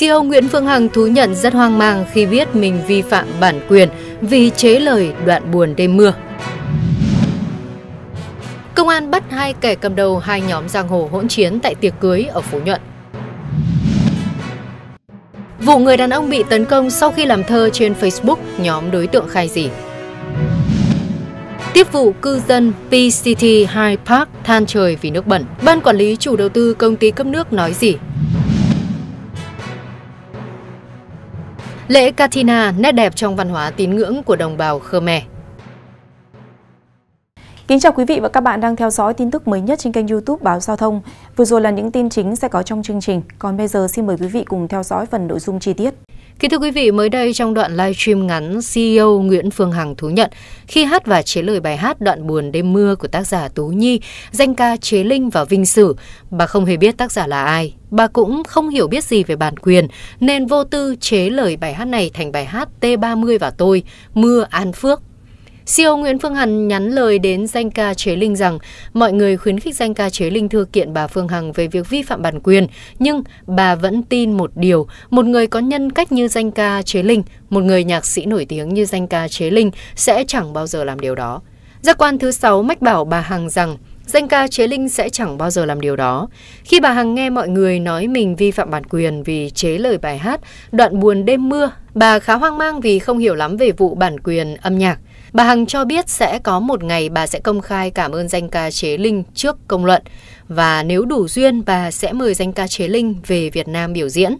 CEO Nguyễn Phương Hằng thú nhận rất hoang mang khi biết mình vi phạm bản quyền vì chế lời đoạn buồn đêm mưa. Công an bắt hai kẻ cầm đầu hai nhóm giang hồ hỗn chiến tại tiệc cưới ở Phú Nhuận. Vụ người đàn ông bị tấn công sau khi làm thơ trên Facebook, nhóm đối tượng khai gì? Tiếp vụ cư dân PCT High Park than trời vì nước bẩn, ban quản lý chủ đầu tư công ty cấp nước nói gì? Lễ Katina, nét đẹp trong văn hóa tín ngưỡng của đồng bào Khmer. Kính chào quý vị và các bạn đang theo dõi tin tức mới nhất trên kênh youtube Báo Giao thông. Vừa rồi là những tin chính sẽ có trong chương trình, còn bây giờ xin mời quý vị cùng theo dõi phần nội dung chi tiết. Kính thưa quý vị, mới đây trong đoạn live stream ngắn, CEO Nguyễn Phương Hằng thú nhận khi hát và chế lời bài hát Đoạn buồn đêm mưa của tác giả Tú Nhi, danh ca Chế Linh và Vinh Sử, bà không hề biết tác giả là ai. Bà cũng không hiểu biết gì về bản quyền nên vô tư chế lời bài hát này thành bài hát T30 và tôi, Mưa An Phước. CEO Nguyễn Phương Hằng nhắn lời đến danh ca Chế Linh rằng mọi người khuyến khích danh ca Chế Linh thư kiện bà Phương Hằng về việc vi phạm bản quyền, nhưng bà vẫn tin một điều, một người có nhân cách như danh ca Chế Linh, một người nhạc sĩ nổi tiếng như danh ca Chế Linh sẽ chẳng bao giờ làm điều đó. Giác quan thứ 6 mách bảo bà Hằng rằng Danh ca Chế Linh sẽ chẳng bao giờ làm điều đó. Khi bà Hằng nghe mọi người nói mình vi phạm bản quyền vì chế lời bài hát Đoạn buồn đêm mưa, bà khá hoang mang vì không hiểu lắm về vụ bản quyền âm nhạc. Bà Hằng cho biết sẽ có một ngày bà sẽ công khai cảm ơn danh ca Chế Linh trước công luận và nếu đủ duyên bà sẽ mời danh ca Chế Linh về Việt Nam biểu diễn.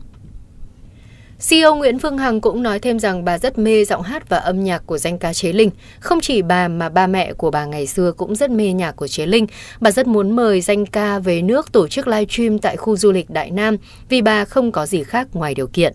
CEO Nguyễn Phương Hằng cũng nói thêm rằng bà rất mê giọng hát và âm nhạc của danh ca Chế Linh. Không chỉ bà mà ba mẹ của bà ngày xưa cũng rất mê nhạc của Chế Linh. Bà rất muốn mời danh ca về nước tổ chức live stream tại khu du lịch Đại Nam vì bà không có gì khác ngoài điều kiện.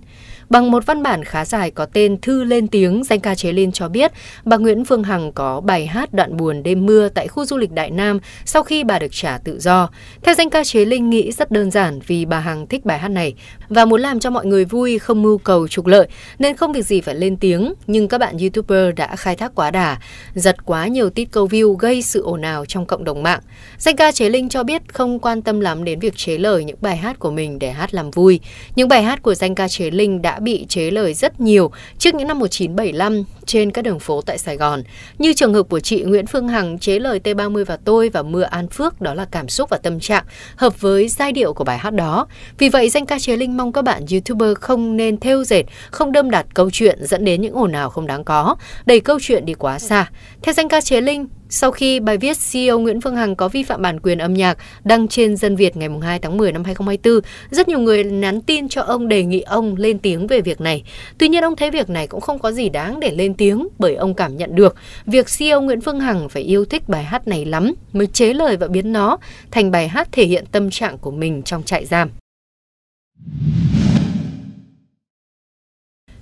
Bằng một văn bản khá dài có tên Thư lên tiếng, danh ca Chế Linh cho biết bà Nguyễn Phương Hằng có bài hát đoạn buồn đêm mưa tại khu du lịch Đại Nam sau khi bà được trả tự do. Theo danh ca Chế Linh nghĩ rất đơn giản vì bà Hằng thích bài hát này và muốn làm cho mọi người vui không mưu cầu trục lợi nên không việc gì phải lên tiếng, nhưng các bạn YouTuber đã khai thác quá đà, giật quá nhiều tít câu view gây sự ồn ào trong cộng đồng mạng. Danh ca Chế Linh cho biết không quan tâm lắm đến việc chế lời những bài hát của mình để hát làm vui. Những bài hát của danh ca Chế Linh đã bị chế lời rất nhiều trước những năm 1975 trên các đường phố tại Sài Gòn. Như trường hợp của chị Nguyễn Phương Hằng chế lời T30 và tôi và Mưa An Phước đó là cảm xúc và tâm trạng hợp với giai điệu của bài hát đó. Vì vậy danh ca Chế Linh mong các bạn YouTuber không nên theo dệt, không đâm đặt câu chuyện dẫn đến những ồn ào không đáng có, đẩy câu chuyện đi quá xa. Theo danh ca Chế Linh, sau khi bài viết CEO Nguyễn Phương Hằng có vi phạm bản quyền âm nhạc đăng trên Dân Việt ngày 2 tháng 10 năm 2024, rất nhiều người nhắn tin cho ông đề nghị ông lên tiếng về việc này. Tuy nhiên ông thấy việc này cũng không có gì đáng để lên tiếng bởi ông cảm nhận được việc CEO Nguyễn Phương Hằng phải yêu thích bài hát này lắm mới chế lời và biến nó thành bài hát thể hiện tâm trạng của mình trong trại giam.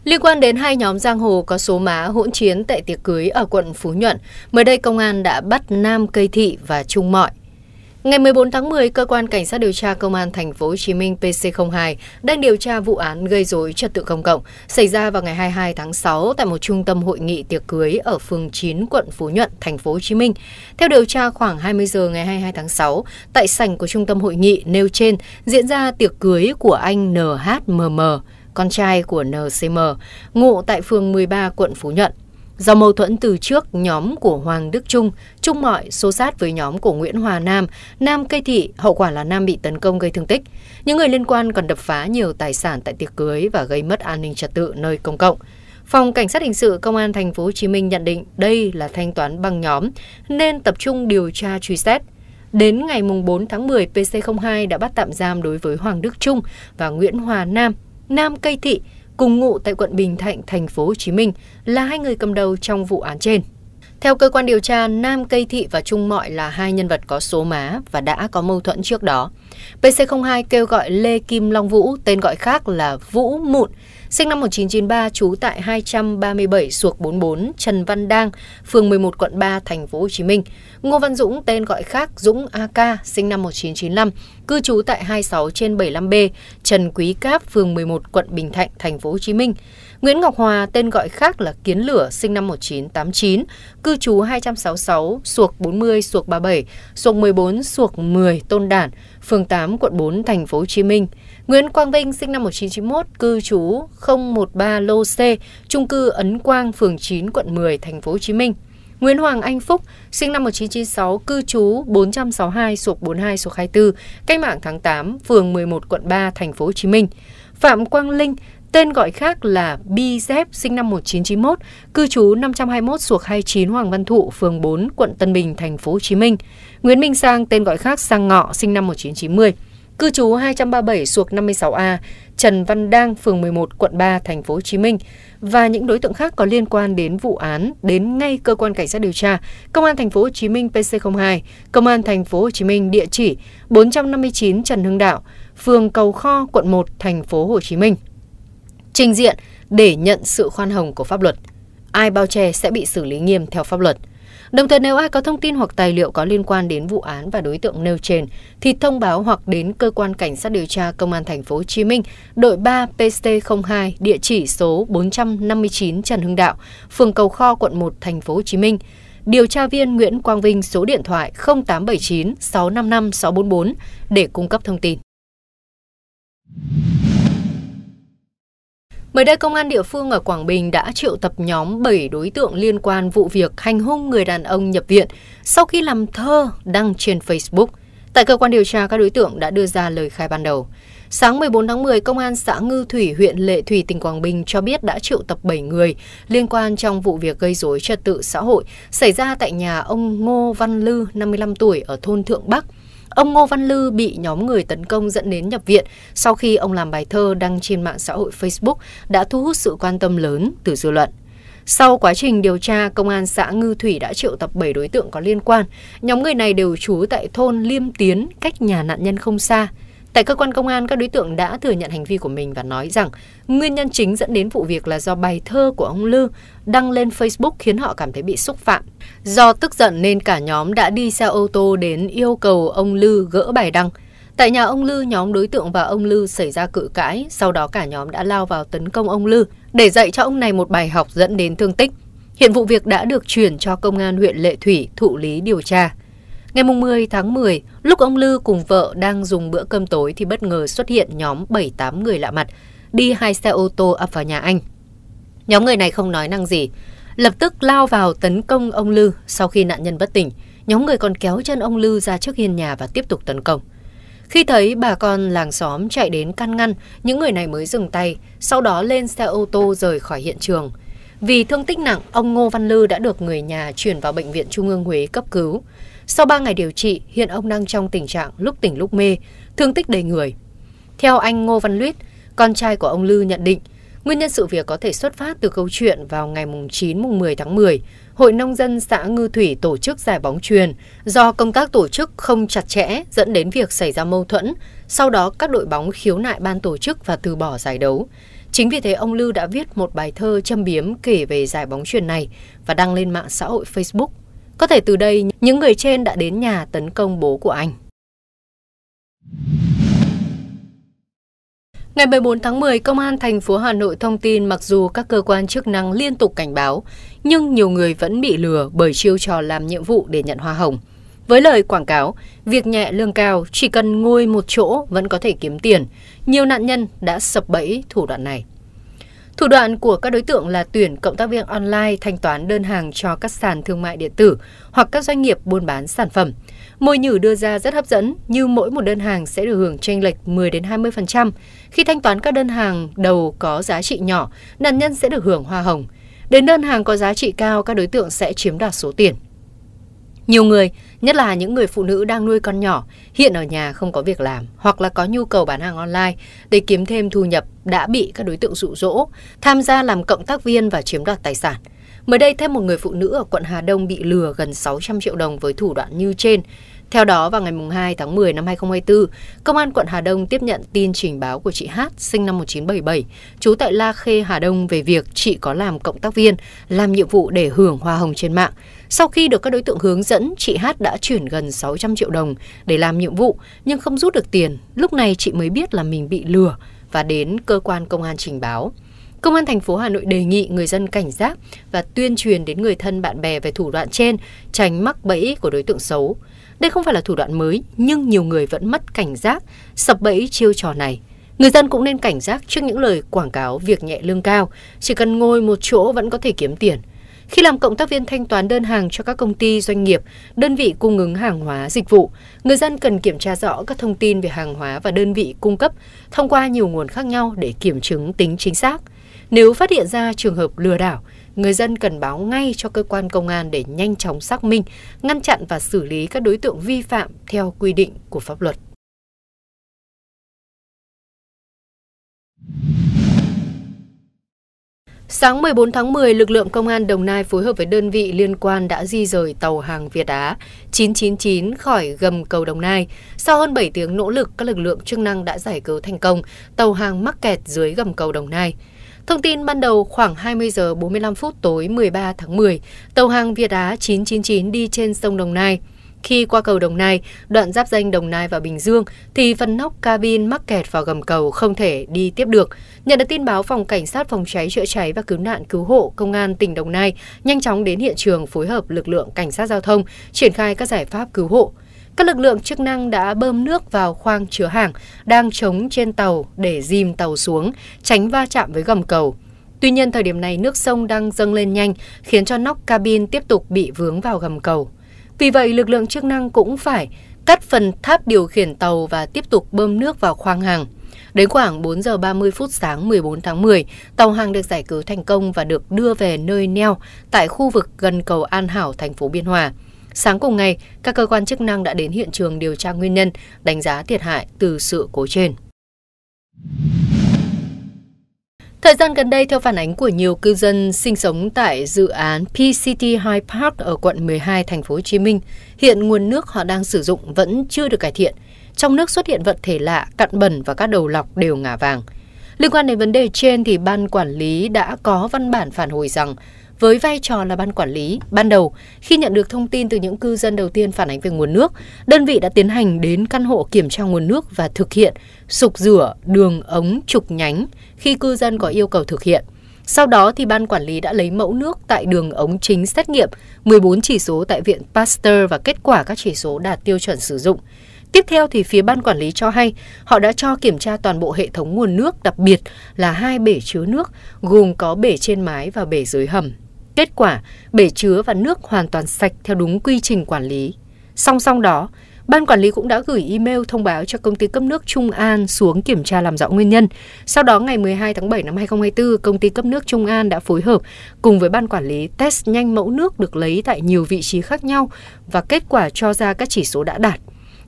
Liên quan đến hai nhóm giang hồ có số má hỗn chiến tại tiệc cưới ở quận Phú Nhuận, mới đây công an đã bắt Nam Cây Thị và Trung Mọi. Ngày 14 tháng 10, cơ quan cảnh sát điều tra công an thành phố Hồ Chí Minh PC02 đang điều tra vụ án gây rối trật tự công cộng xảy ra vào ngày 22 tháng 6 tại một trung tâm hội nghị tiệc cưới ở phường 9, quận Phú Nhuận, thành phố Hồ Chí Minh. Theo điều tra khoảng 20 giờ ngày 22 tháng 6, tại sảnh của trung tâm hội nghị nêu trên diễn ra tiệc cưới của anh NHMM con trai của NCM, ngụ tại phường 13 quận Phú Nhuận. Do mâu thuẫn từ trước, nhóm của Hoàng Đức Trung, Trung Mọi xô sát với nhóm của Nguyễn Hòa Nam, Nam Cây Thị, hậu quả là Nam bị tấn công gây thương tích. Những người liên quan còn đập phá nhiều tài sản tại tiệc cưới và gây mất an ninh trật tự nơi công cộng. Phòng Cảnh sát hình sự Công an thành phố Hồ Chí Minh nhận định đây là thanh toán băng nhóm nên tập trung điều tra truy xét. Đến ngày 4 tháng 10, PC02 đã bắt tạm giam đối với Hoàng Đức Trung và Nguyễn Hòa Nam Nam Cây Thị cùng ngụ tại quận Bình Thạnh, thành phố Hồ Chí Minh là hai người cầm đầu trong vụ án trên. Theo cơ quan điều tra, Nam Cây Thị và Trung Mọi là hai nhân vật có số má và đã có mâu thuẫn trước đó. PC02 kêu gọi Lê Kim Long Vũ, tên gọi khác là Vũ Mụn, sinh năm 1993, trú tại 237 suộc 44 Trần Văn Đang, phường 11 quận 3, thành phố Hồ Chí Minh. Ngô Văn Dũng, tên gọi khác Dũng AK, sinh năm 1995, cư trú tại 26 trên 75B, Trần Quý Cáp, phường 11, quận Bình Thạnh, thành phố Hồ Chí Minh. Nguyễn Ngọc Hòa, tên gọi khác là Kiến Lửa, sinh năm 1989, cư trú 266, suộc 40, suộc 37, suộc 14, suộc 10, Tôn Đản, phường 8, quận 4, thành phố Hồ Chí Minh. Nguyễn Quang Vinh, sinh năm 1991, cư trú 013 Lô C, trung cư Ấn Quang, phường 9, quận 10, thành phố Hồ Chí Minh. Nguyễn Hoàng Anh Phúc, sinh năm 1996, cư trú 462 sục 42 số 24, cách mạng tháng 8, phường 11, quận 3, thành phố Hồ Chí Minh. Phạm Quang Linh, tên gọi khác là Bi Dép, sinh năm 1991, cư trú 521 sục 29 Hoàng Văn Thụ, phường 4, quận Tân Bình, thành phố Hồ Chí Minh. Nguyễn Minh Sang, tên gọi khác Sang Ngọ, sinh năm 1990, cư trú 237 sục 56A, Trần Văn Đang, phường 11, quận 3, thành phố Hồ Chí Minh và những đối tượng khác có liên quan đến vụ án đến ngay cơ quan cảnh sát điều tra Công an thành phố Hồ Chí Minh PC02, Công an thành phố Hồ Chí Minh địa chỉ 459 Trần Hưng Đạo, phường Cầu Kho, quận 1, thành phố Hồ Chí Minh. Trình diện để nhận sự khoan hồng của pháp luật. Ai bao che sẽ bị xử lý nghiêm theo pháp luật. Đồng thời nếu ai có thông tin hoặc tài liệu có liên quan đến vụ án và đối tượng nêu trên thì thông báo hoặc đến cơ quan cảnh sát điều tra công an thành phố Hồ Chí Minh, đội 3 PC02, địa chỉ số 459 Trần Hưng Đạo, phường Cầu Kho, quận 1, thành phố Hồ Chí Minh. Điều tra viên Nguyễn Quang Vinh số điện thoại 0879 655 644 để cung cấp thông tin. Mới đây, công an địa phương ở Quảng Bình đã triệu tập nhóm 7 đối tượng liên quan vụ việc hành hung người đàn ông nhập viện sau khi làm thơ đăng trên Facebook. Tại cơ quan điều tra, các đối tượng đã đưa ra lời khai ban đầu. Sáng 14 tháng 10, Công an xã Ngư Thủy, huyện Lệ Thủy, tỉnh Quảng Bình cho biết đã triệu tập 7 người liên quan trong vụ việc gây dối trật tự xã hội xảy ra tại nhà ông Ngô Văn Lư, 55 tuổi, ở thôn Thượng Bắc, Ông Ngô Văn Lư bị nhóm người tấn công dẫn đến nhập viện sau khi ông làm bài thơ đăng trên mạng xã hội Facebook đã thu hút sự quan tâm lớn từ dư luận. Sau quá trình điều tra, công an xã Ngư Thủy đã triệu tập 7 đối tượng có liên quan. Nhóm người này đều trú tại thôn Liêm Tiến, cách nhà nạn nhân không xa. Tại cơ quan công an, các đối tượng đã thừa nhận hành vi của mình và nói rằng nguyên nhân chính dẫn đến vụ việc là do bài thơ của ông Lư đăng lên Facebook khiến họ cảm thấy bị xúc phạm. Do tức giận nên cả nhóm đã đi xe ô tô đến yêu cầu ông Lư gỡ bài đăng. Tại nhà ông Lư, nhóm đối tượng và ông Lư xảy ra cự cãi, sau đó cả nhóm đã lao vào tấn công ông Lư để dạy cho ông này một bài học dẫn đến thương tích. Hiện vụ việc đã được chuyển cho công an huyện Lệ Thủy thụ lý điều tra. Ngày 10 tháng 10, lúc ông Lư cùng vợ đang dùng bữa cơm tối thì bất ngờ xuất hiện nhóm 7-8 người lạ mặt, đi hai xe ô tô ập vào nhà anh. Nhóm người này không nói năng gì, lập tức lao vào tấn công ông Lư sau khi nạn nhân bất tỉnh. Nhóm người còn kéo chân ông Lư ra trước hiên nhà và tiếp tục tấn công. Khi thấy bà con làng xóm chạy đến can ngăn, những người này mới dừng tay, sau đó lên xe ô tô rời khỏi hiện trường. Vì thương tích nặng, ông Ngô Văn Lư đã được người nhà chuyển vào Bệnh viện Trung ương Huế cấp cứu. Sau 3 ngày điều trị, hiện ông đang trong tình trạng lúc tỉnh lúc mê, thương tích đầy người. Theo anh Ngô Văn Luyết, con trai của ông Lư nhận định, nguyên nhân sự việc có thể xuất phát từ câu chuyện vào ngày 9 10 tháng 10, Hội Nông dân xã Ngư Thủy tổ chức giải bóng truyền. Do công tác tổ chức không chặt chẽ dẫn đến việc xảy ra mâu thuẫn, sau đó các đội bóng khiếu nại ban tổ chức và từ bỏ giải đấu. Chính vì thế ông Lư đã viết một bài thơ châm biếm kể về giải bóng truyền này và đăng lên mạng xã hội Facebook. Có thể từ đây những người trên đã đến nhà tấn công bố của anh. Ngày 14 tháng 10, Công an thành phố Hà Nội thông tin mặc dù các cơ quan chức năng liên tục cảnh báo, nhưng nhiều người vẫn bị lừa bởi chiêu trò làm nhiệm vụ để nhận hoa hồng. Với lời quảng cáo, việc nhẹ lương cao, chỉ cần ngồi một chỗ vẫn có thể kiếm tiền. Nhiều nạn nhân đã sập bẫy thủ đoạn này. Thủ đoạn của các đối tượng là tuyển cộng tác viên online thanh toán đơn hàng cho các sàn thương mại điện tử hoặc các doanh nghiệp buôn bán sản phẩm. môi nhử đưa ra rất hấp dẫn, như mỗi một đơn hàng sẽ được hưởng chênh lệch 10 đến 20%. Khi thanh toán các đơn hàng đầu có giá trị nhỏ, nạn nhân sẽ được hưởng hoa hồng. Đến đơn hàng có giá trị cao, các đối tượng sẽ chiếm đoạt số tiền. Nhiều người, nhất là những người phụ nữ đang nuôi con nhỏ, hiện ở nhà không có việc làm hoặc là có nhu cầu bán hàng online để kiếm thêm thu nhập đã bị các đối tượng rụ rỗ, tham gia làm cộng tác viên và chiếm đoạt tài sản. Mới đây, thêm một người phụ nữ ở quận Hà Đông bị lừa gần 600 triệu đồng với thủ đoạn như trên. Theo đó, vào ngày 2 tháng 10 năm 2024, Công an quận Hà Đông tiếp nhận tin trình báo của chị Hát sinh năm 1977, trú tại La Khê, Hà Đông về việc chị có làm cộng tác viên, làm nhiệm vụ để hưởng hoa hồng trên mạng. Sau khi được các đối tượng hướng dẫn, chị Hát đã chuyển gần 600 triệu đồng để làm nhiệm vụ nhưng không rút được tiền. Lúc này chị mới biết là mình bị lừa và đến cơ quan công an trình báo. Công an thành phố Hà Nội đề nghị người dân cảnh giác và tuyên truyền đến người thân bạn bè về thủ đoạn trên, tránh mắc bẫy của đối tượng xấu. Đây không phải là thủ đoạn mới, nhưng nhiều người vẫn mất cảnh giác, sập bẫy chiêu trò này. Người dân cũng nên cảnh giác trước những lời quảng cáo việc nhẹ lương cao, chỉ cần ngồi một chỗ vẫn có thể kiếm tiền. Khi làm cộng tác viên thanh toán đơn hàng cho các công ty, doanh nghiệp, đơn vị cung ứng hàng hóa, dịch vụ, người dân cần kiểm tra rõ các thông tin về hàng hóa và đơn vị cung cấp thông qua nhiều nguồn khác nhau để kiểm chứng tính chính xác. Nếu phát hiện ra trường hợp lừa đảo, người dân cần báo ngay cho cơ quan công an để nhanh chóng xác minh, ngăn chặn và xử lý các đối tượng vi phạm theo quy định của pháp luật. Sáng 14 tháng 10, lực lượng công an Đồng Nai phối hợp với đơn vị liên quan đã di rời tàu hàng Việt Á 999 khỏi gầm cầu Đồng Nai. Sau hơn 7 tiếng nỗ lực, các lực lượng chức năng đã giải cứu thành công tàu hàng mắc kẹt dưới gầm cầu Đồng Nai. Thông tin ban đầu khoảng 20 giờ 45 phút tối 13 tháng 10, tàu hàng Việt Á 999 đi trên sông Đồng Nai khi qua cầu Đồng Nai, đoạn giáp danh Đồng Nai và Bình Dương, thì phần nóc cabin mắc kẹt vào gầm cầu không thể đi tiếp được. Nhận được tin báo, Phòng Cảnh sát Phòng cháy chữa cháy và Cứu nạn Cứu hộ Công an tỉnh Đồng Nai nhanh chóng đến hiện trường phối hợp lực lượng Cảnh sát Giao thông triển khai các giải pháp cứu hộ. Các lực lượng chức năng đã bơm nước vào khoang chứa hàng đang chống trên tàu để dìm tàu xuống, tránh va chạm với gầm cầu. Tuy nhiên thời điểm này nước sông đang dâng lên nhanh khiến cho nóc cabin tiếp tục bị vướng vào gầm cầu. Vì vậy, lực lượng chức năng cũng phải cắt phần tháp điều khiển tàu và tiếp tục bơm nước vào khoang hàng. Đến khoảng 4 giờ 30 phút sáng 14 tháng 10, tàu hàng được giải cứu thành công và được đưa về nơi neo tại khu vực gần cầu An Hảo, thành phố Biên Hòa. Sáng cùng ngày, các cơ quan chức năng đã đến hiện trường điều tra nguyên nhân, đánh giá thiệt hại từ sự cố trên. Thời gian gần đây, theo phản ánh của nhiều cư dân sinh sống tại dự án PCT High Park ở quận 12, thành phố Hồ Chí Minh, hiện nguồn nước họ đang sử dụng vẫn chưa được cải thiện. Trong nước xuất hiện vật thể lạ, cặn bẩn và các đầu lọc đều ngả vàng. Liên quan đến vấn đề trên thì ban quản lý đã có văn bản phản hồi rằng với vai trò là ban quản lý, ban đầu khi nhận được thông tin từ những cư dân đầu tiên phản ánh về nguồn nước, đơn vị đã tiến hành đến căn hộ kiểm tra nguồn nước và thực hiện sục rửa đường ống trục nhánh khi cư dân có yêu cầu thực hiện. Sau đó thì ban quản lý đã lấy mẫu nước tại đường ống chính xét nghiệm 14 chỉ số tại viện Pasteur và kết quả các chỉ số đạt tiêu chuẩn sử dụng. Tiếp theo thì phía ban quản lý cho hay họ đã cho kiểm tra toàn bộ hệ thống nguồn nước, đặc biệt là hai bể chứa nước gồm có bể trên mái và bể dưới hầm. Kết quả, bể chứa và nước hoàn toàn sạch theo đúng quy trình quản lý. Song song đó, ban quản lý cũng đã gửi email thông báo cho công ty cấp nước Trung An xuống kiểm tra làm rõ nguyên nhân. Sau đó ngày 12 tháng 7 năm 2024, công ty cấp nước Trung An đã phối hợp cùng với ban quản lý test nhanh mẫu nước được lấy tại nhiều vị trí khác nhau và kết quả cho ra các chỉ số đã đạt.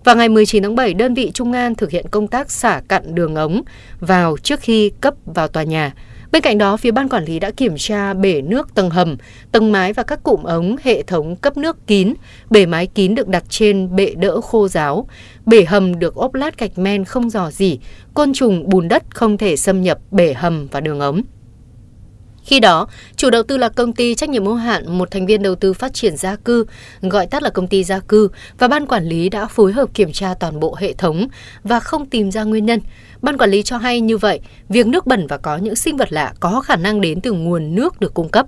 Vào ngày 19 tháng 7, đơn vị Trung An thực hiện công tác xả cặn đường ống vào trước khi cấp vào tòa nhà Bên cạnh đó, phía ban quản lý đã kiểm tra bể nước tầng hầm, tầng mái và các cụm ống hệ thống cấp nước kín, bể mái kín được đặt trên bệ đỡ khô ráo, bể hầm được ốp lát gạch men không dò dỉ, côn trùng bùn đất không thể xâm nhập bể hầm và đường ống. Khi đó, chủ đầu tư là công ty trách nhiệm hữu hạn một thành viên đầu tư phát triển gia cư, gọi tắt là công ty gia cư và ban quản lý đã phối hợp kiểm tra toàn bộ hệ thống và không tìm ra nguyên nhân. Ban quản lý cho hay như vậy, việc nước bẩn và có những sinh vật lạ có khả năng đến từ nguồn nước được cung cấp.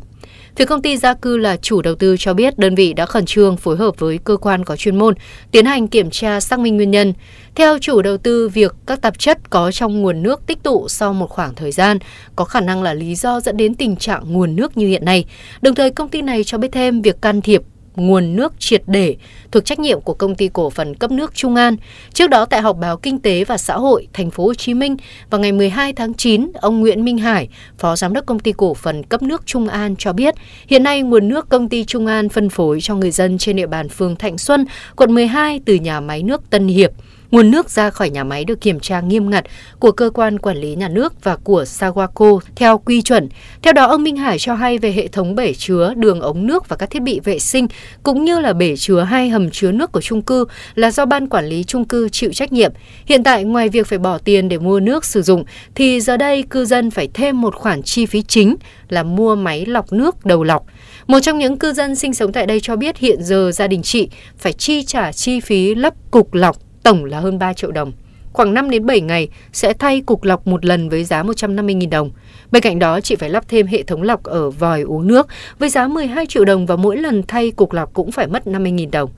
Phía công ty gia cư là chủ đầu tư cho biết đơn vị đã khẩn trương phối hợp với cơ quan có chuyên môn tiến hành kiểm tra xác minh nguyên nhân. Theo chủ đầu tư, việc các tạp chất có trong nguồn nước tích tụ sau một khoảng thời gian có khả năng là lý do dẫn đến tình trạng nguồn nước như hiện nay. Đồng thời công ty này cho biết thêm việc can thiệp nguồn nước triệt để thuộc trách nhiệm của công ty cổ phần cấp nước Trung An. Trước đó tại họp báo Kinh tế và Xã hội Thành phố Hồ Chí Minh vào ngày 12 tháng 9, ông Nguyễn Minh Hải, Phó Giám đốc công ty cổ phần cấp nước Trung An cho biết, hiện nay nguồn nước công ty Trung An phân phối cho người dân trên địa bàn phường Thạnh Xuân, quận 12 từ nhà máy nước Tân Hiệp. Nguồn nước ra khỏi nhà máy được kiểm tra nghiêm ngặt của cơ quan quản lý nhà nước và của Sawako theo quy chuẩn. Theo đó, ông Minh Hải cho hay về hệ thống bể chứa, đường ống nước và các thiết bị vệ sinh cũng như là bể chứa hai hầm chứa nước của chung cư là do ban quản lý chung cư chịu trách nhiệm. Hiện tại ngoài việc phải bỏ tiền để mua nước sử dụng thì giờ đây cư dân phải thêm một khoản chi phí chính là mua máy lọc nước đầu lọc. Một trong những cư dân sinh sống tại đây cho biết hiện giờ gia đình chị phải chi trả chi phí lắp cục lọc tổng là hơn 3 triệu đồng. Khoảng 5 đến 7 ngày sẽ thay cục lọc một lần với giá 150.000 đồng. Bên cạnh đó, chị phải lắp thêm hệ thống lọc ở vòi uống nước với giá 12 triệu đồng và mỗi lần thay cục lọc cũng phải mất 50.000 đồng.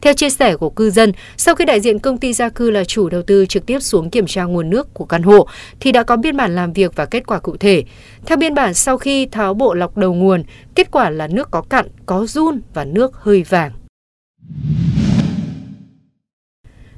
Theo chia sẻ của cư dân, sau khi đại diện công ty gia cư là chủ đầu tư trực tiếp xuống kiểm tra nguồn nước của căn hộ, thì đã có biên bản làm việc và kết quả cụ thể. Theo biên bản, sau khi tháo bộ lọc đầu nguồn, kết quả là nước có cặn, có run và nước hơi vàng.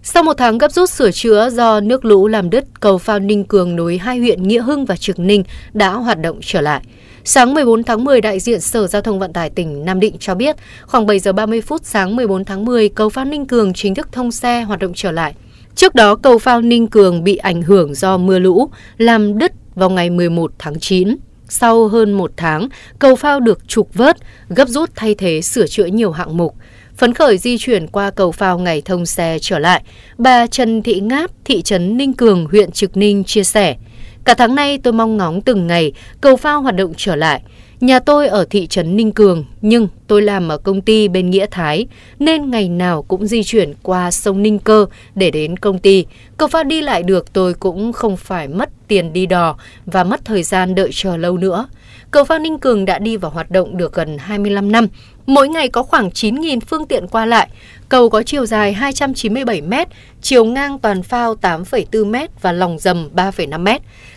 Sau một tháng gấp rút sửa chữa do nước lũ làm đứt, cầu phao Ninh Cường nối hai huyện Nghĩa Hưng và Trực Ninh đã hoạt động trở lại. Sáng 14 tháng 10, đại diện Sở Giao thông Vận tải tỉnh Nam Định cho biết, khoảng 7 giờ 30 phút sáng 14 tháng 10, cầu phao Ninh Cường chính thức thông xe hoạt động trở lại. Trước đó, cầu phao Ninh Cường bị ảnh hưởng do mưa lũ, làm đứt vào ngày 11 tháng 9. Sau hơn một tháng, cầu phao được trục vớt, gấp rút thay thế sửa chữa nhiều hạng mục. Phấn khởi di chuyển qua cầu phao ngày thông xe trở lại, bà Trần Thị Ngáp, thị trấn Ninh Cường, huyện Trực Ninh chia sẻ, Cả tháng nay tôi mong ngóng từng ngày cầu phao hoạt động trở lại. Nhà tôi ở thị trấn Ninh Cường, nhưng tôi làm ở công ty bên Nghĩa Thái, nên ngày nào cũng di chuyển qua sông Ninh Cơ để đến công ty. Cầu phao đi lại được tôi cũng không phải mất tiền đi đò và mất thời gian đợi chờ lâu nữa cầu phao Ninh Cường đã đi vào hoạt động được gần 25 năm. Mỗi ngày có khoảng 9.000 phương tiện qua lại. Cầu có chiều dài 297 m, chiều ngang toàn phao 8,4 m và lòng dầm 3,5 m.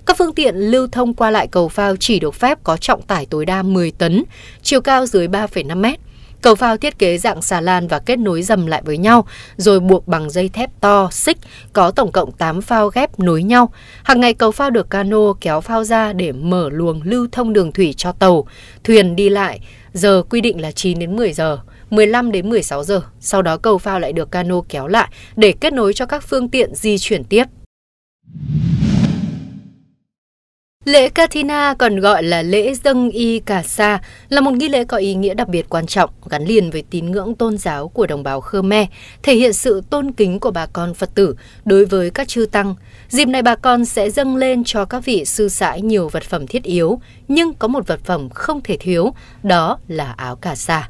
Các phương tiện lưu thông qua lại cầu phao chỉ được phép có trọng tải tối đa 10 tấn, chiều cao dưới 3,5 m. Cầu phao thiết kế dạng xà lan và kết nối dầm lại với nhau, rồi buộc bằng dây thép to, xích, có tổng cộng 8 phao ghép nối nhau. Hàng ngày cầu phao được cano kéo phao ra để mở luồng lưu thông đường thủy cho tàu, thuyền đi lại, giờ quy định là 9 đến 10 giờ. 15 đến 16 giờ, sau đó cầu phao lại được cano kéo lại để kết nối cho các phương tiện di chuyển tiếp. Lễ Katina còn gọi là lễ dâng y cà sa là một nghi lễ có ý nghĩa đặc biệt quan trọng gắn liền với tín ngưỡng tôn giáo của đồng bào Khmer, thể hiện sự tôn kính của bà con Phật tử đối với các chư tăng. Dịp này bà con sẽ dâng lên cho các vị sư sãi nhiều vật phẩm thiết yếu, nhưng có một vật phẩm không thể thiếu, đó là áo cà sa.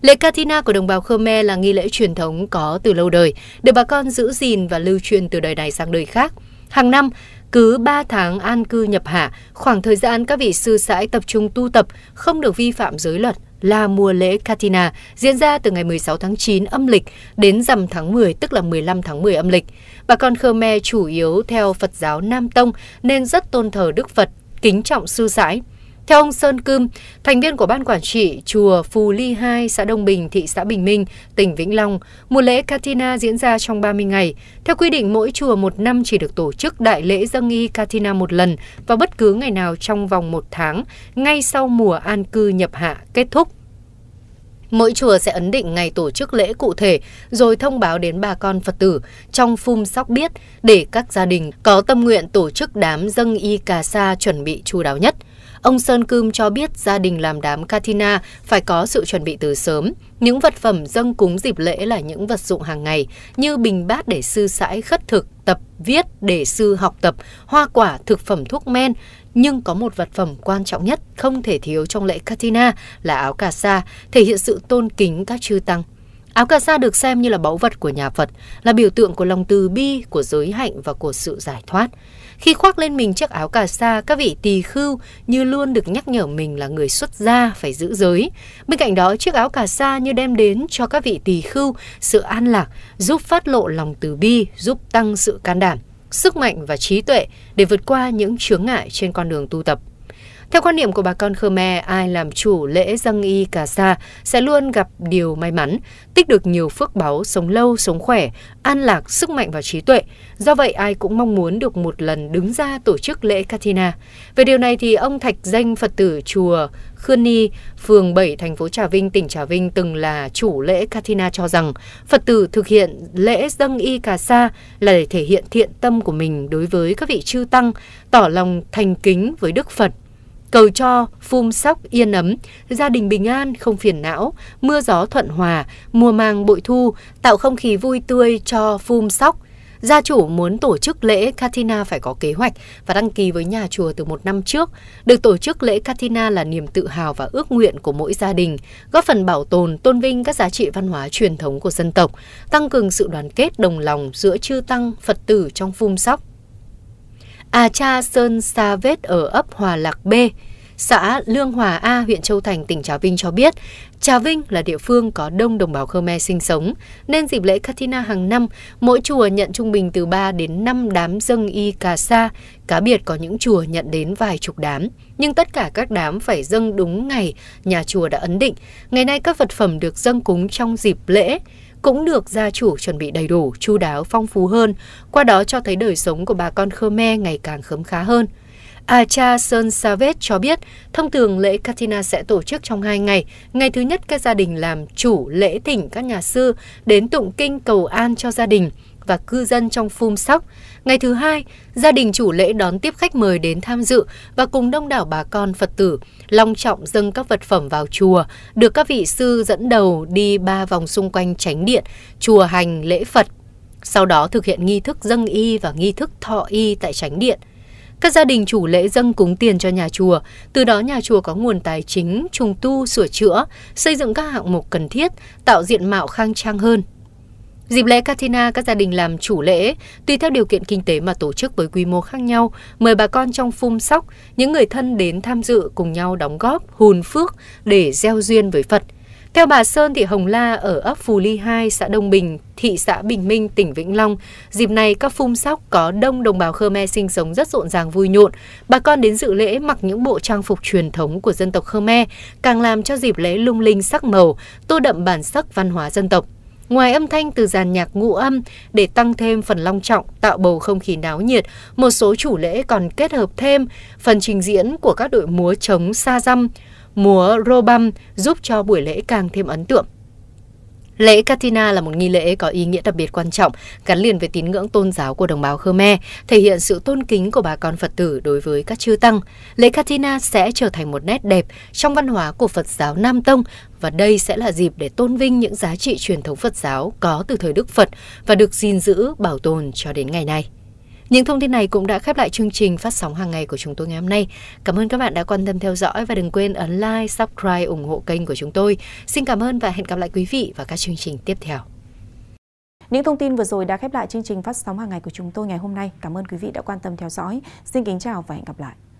Lễ Katina của đồng bào Khmer là nghi lễ truyền thống có từ lâu đời, được bà con giữ gìn và lưu truyền từ đời này sang đời khác. Hàng năm, cứ 3 tháng an cư nhập hạ, khoảng thời gian các vị sư sãi tập trung tu tập không được vi phạm giới luật là mùa lễ Katina diễn ra từ ngày 16 tháng 9 âm lịch đến rằm tháng 10 tức là 15 tháng 10 âm lịch. Bà con Khmer chủ yếu theo Phật giáo Nam Tông nên rất tôn thờ Đức Phật, kính trọng sư sãi. Theo ông Sơn Cương, thành viên của ban quản trị chùa Phù Ly 2, xã Đông Bình, thị xã Bình Minh, tỉnh Vĩnh Long, mùa lễ Katina diễn ra trong 30 ngày. Theo quy định, mỗi chùa một năm chỉ được tổ chức đại lễ dâng y Katina một lần và bất cứ ngày nào trong vòng một tháng, ngay sau mùa an cư nhập hạ kết thúc. Mỗi chùa sẽ ấn định ngày tổ chức lễ cụ thể rồi thông báo đến bà con Phật tử trong phum sóc biết để các gia đình có tâm nguyện tổ chức đám dâng y cà sa chuẩn bị chu đáo nhất – Ông Sơn Cương cho biết gia đình làm đám Katina phải có sự chuẩn bị từ sớm. Những vật phẩm dâng cúng dịp lễ là những vật dụng hàng ngày như bình bát để sư sãi khất thực, tập viết để sư học tập, hoa quả, thực phẩm thuốc men, nhưng có một vật phẩm quan trọng nhất không thể thiếu trong lễ Katina là áo cà sa, thể hiện sự tôn kính các chư tăng. Áo cà sa được xem như là báu vật của nhà Phật, là biểu tượng của lòng từ bi, của giới hạnh và của sự giải thoát. Khi khoác lên mình chiếc áo cà sa, các vị tỳ khưu như luôn được nhắc nhở mình là người xuất gia phải giữ giới. Bên cạnh đó, chiếc áo cà sa như đem đến cho các vị tỳ khưu sự an lạc, giúp phát lộ lòng từ bi, giúp tăng sự can đảm, sức mạnh và trí tuệ để vượt qua những chướng ngại trên con đường tu tập. Theo quan niệm của bà con Khmer, ai làm chủ lễ dâng y cà sa sẽ luôn gặp điều may mắn, tích được nhiều phước báu, sống lâu, sống khỏe, an lạc, sức mạnh và trí tuệ. Do vậy, ai cũng mong muốn được một lần đứng ra tổ chức lễ Katina. Về điều này thì ông Thạch Danh Phật tử chùa Khương Ni, phường 7, thành phố Trà Vinh, tỉnh Trà Vinh từng là chủ lễ Katina cho rằng Phật tử thực hiện lễ dâng y cà sa là để thể hiện thiện tâm của mình đối với các vị chư tăng, tỏ lòng thành kính với Đức Phật cầu cho phum sóc yên ấm, gia đình bình an, không phiền não, mưa gió thuận hòa, mùa màng bội thu, tạo không khí vui tươi cho phum sóc. Gia chủ muốn tổ chức lễ Katina phải có kế hoạch và đăng ký với nhà chùa từ một năm trước. Được tổ chức lễ Katina là niềm tự hào và ước nguyện của mỗi gia đình, góp phần bảo tồn, tôn vinh các giá trị văn hóa truyền thống của dân tộc, tăng cường sự đoàn kết đồng lòng giữa chư tăng, Phật tử trong phum sóc. À cha Sơn Sa Vết ở ấp Hòa Lạc B, xã Lương Hòa A, huyện Châu Thành, tỉnh Trà Vinh cho biết, Trà Vinh là địa phương có đông đồng bào Khmer sinh sống, nên dịp lễ Katina hàng năm, mỗi chùa nhận trung bình từ 3 đến 5 đám dâng y cà sa, cá biệt có những chùa nhận đến vài chục đám. Nhưng tất cả các đám phải dâng đúng ngày nhà chùa đã ấn định. Ngày nay các vật phẩm được dâng cúng trong dịp lễ cũng được gia chủ chuẩn bị đầy đủ, chu đáo, phong phú hơn, qua đó cho thấy đời sống của bà con Khmer ngày càng khấm khá hơn. A à, Cha Sơn Savet cho biết, thông thường lễ Katina sẽ tổ chức trong hai ngày. Ngày thứ nhất, các gia đình làm chủ lễ thỉnh các nhà sư đến tụng kinh cầu an cho gia đình và cư dân trong phum sóc. Ngày thứ hai, gia đình chủ lễ đón tiếp khách mời đến tham dự và cùng đông đảo bà con Phật tử long trọng dâng các vật phẩm vào chùa, được các vị sư dẫn đầu đi ba vòng xung quanh chánh điện, chùa hành lễ Phật. Sau đó thực hiện nghi thức dâng y và nghi thức thọ y tại chánh điện. Các gia đình chủ lễ dâng cúng tiền cho nhà chùa, từ đó nhà chùa có nguồn tài chính trùng tu, sửa chữa, xây dựng các hạng mục cần thiết, tạo diện mạo khang trang hơn. Dịp lễ Katina, các gia đình làm chủ lễ, tùy theo điều kiện kinh tế mà tổ chức với quy mô khác nhau, mời bà con trong phum sóc, những người thân đến tham dự cùng nhau đóng góp, hùn phước để gieo duyên với Phật. Theo bà Sơn Thị Hồng La ở ấp Phù Ly 2, xã Đông Bình, thị xã Bình Minh, tỉnh Vĩnh Long, dịp này các phung sóc có đông đồng bào Khmer sinh sống rất rộn ràng vui nhộn. Bà con đến dự lễ mặc những bộ trang phục truyền thống của dân tộc Khmer, càng làm cho dịp lễ lung linh sắc màu, tô đậm bản sắc văn hóa dân tộc. Ngoài âm thanh từ dàn nhạc ngũ âm để tăng thêm phần long trọng, tạo bầu không khí náo nhiệt, một số chủ lễ còn kết hợp thêm phần trình diễn của các đội múa chống sa dăm, múa rô băm giúp cho buổi lễ càng thêm ấn tượng. Lễ Katina là một nghi lễ có ý nghĩa đặc biệt quan trọng, gắn liền với tín ngưỡng tôn giáo của đồng bào Khmer, thể hiện sự tôn kính của bà con Phật tử đối với các chư tăng. Lễ Katina sẽ trở thành một nét đẹp trong văn hóa của Phật giáo Nam Tông và đây sẽ là dịp để tôn vinh những giá trị truyền thống Phật giáo có từ thời Đức Phật và được gìn giữ, bảo tồn cho đến ngày nay. Những thông tin này cũng đã khép lại chương trình phát sóng hàng ngày của chúng tôi ngày hôm nay. Cảm ơn các bạn đã quan tâm theo dõi và đừng quên ấn like, subscribe, ủng hộ kênh của chúng tôi. Xin cảm ơn và hẹn gặp lại quý vị vào các chương trình tiếp theo. Những thông tin vừa rồi đã khép lại chương trình phát sóng hàng ngày của chúng tôi ngày hôm nay. Cảm ơn quý vị đã quan tâm theo dõi. Xin kính chào và hẹn gặp lại.